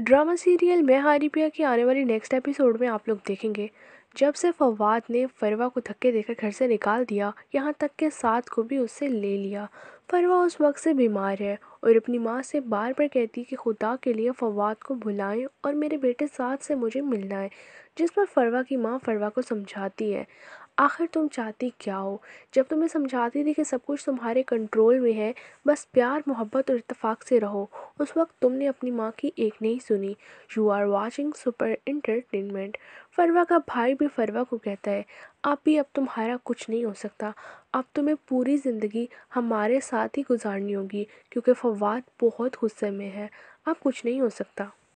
drama serial मैं हारी पिया के आने वाली नेक्स्ट एपिसोड में आप लोग देखेंगे जब से फवाद ने फरवा को धक्के देकर घर से निकाल दिया यहाँ तक के साथ को भी उससे ले लिया फरवा उस वक्त से बीमार है और अपनी माँ से बार बार कहती कि खुदा के लिए फवाद को बुलाएं और मेरे बेटे साथ से मुझे मिलना है जिस पर फरवा की माँ फरवा को समझाती है आखिर तुम चाहती क्या हो जब तुम्हें समझाती थी कि सब कुछ तुम्हारे कंट्रोल में है बस प्यार मोहब्बत और इतफाक़ से रहो उस वक्त तुमने अपनी माँ की एक नहीं सुनी you are watching super entertainment फरवा का भाई भी फरवा को कहता है आप भी अब तुम्हारा कुछ नहीं हो सकता अब तुम्हें पूरी ज़िंदगी हमारे साथ ही गुजारनी होगी क्योंकि फवाद बहुत गुस्से में है अब कुछ नहीं हो सकता